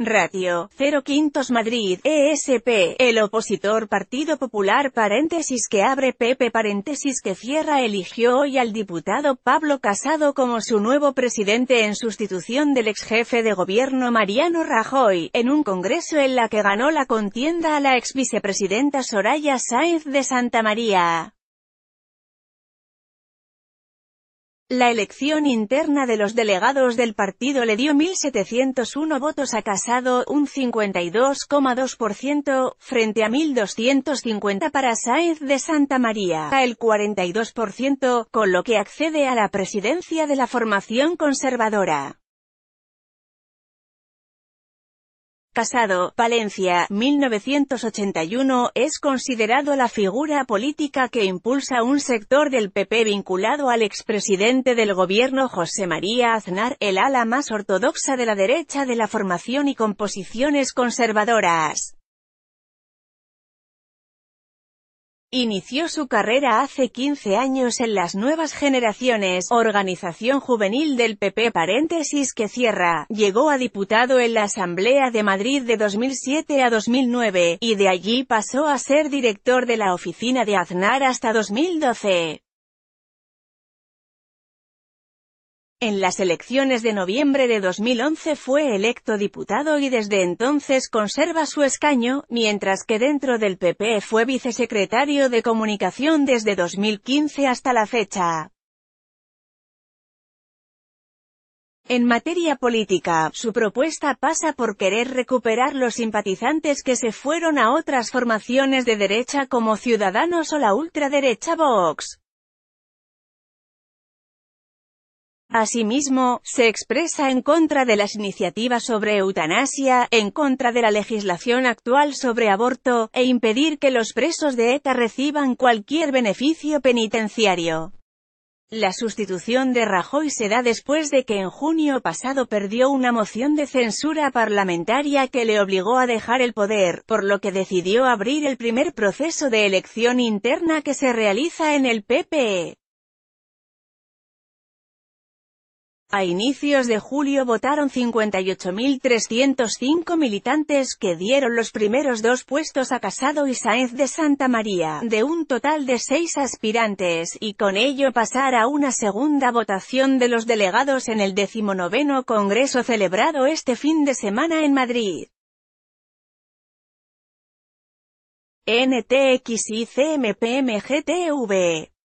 Ratio, 0 quintos Madrid, ESP, el opositor Partido Popular paréntesis que abre Pepe paréntesis que cierra eligió hoy al diputado Pablo Casado como su nuevo presidente en sustitución del ex jefe de gobierno Mariano Rajoy, en un congreso en la que ganó la contienda a la ex vicepresidenta Soraya Sáenz de Santa María. La elección interna de los delegados del partido le dio 1.701 votos a Casado, un 52,2%, frente a 1.250 para Sáez de Santa María, a el 42%, con lo que accede a la presidencia de la formación conservadora. Casado, Valencia, 1981, es considerado la figura política que impulsa un sector del PP vinculado al expresidente del gobierno José María Aznar, el ala más ortodoxa de la derecha de la formación y composiciones conservadoras. Inició su carrera hace 15 años en las Nuevas Generaciones, organización juvenil del PP paréntesis que cierra. Llegó a diputado en la Asamblea de Madrid de 2007 a 2009, y de allí pasó a ser director de la oficina de Aznar hasta 2012. En las elecciones de noviembre de 2011 fue electo diputado y desde entonces conserva su escaño, mientras que dentro del PP e fue vicesecretario de Comunicación desde 2015 hasta la fecha. En materia política, su propuesta pasa por querer recuperar los simpatizantes que se fueron a otras formaciones de derecha como Ciudadanos o la ultraderecha Vox. Asimismo, se expresa en contra de las iniciativas sobre eutanasia, en contra de la legislación actual sobre aborto, e impedir que los presos de ETA reciban cualquier beneficio penitenciario. La sustitución de Rajoy se da después de que en junio pasado perdió una moción de censura parlamentaria que le obligó a dejar el poder, por lo que decidió abrir el primer proceso de elección interna que se realiza en el PPE. A inicios de julio votaron 58.305 militantes que dieron los primeros dos puestos a Casado y de Santa María, de un total de seis aspirantes, y con ello pasar a una segunda votación de los delegados en el decimonoveno Congreso celebrado este fin de semana en Madrid. NTXICMPMGTV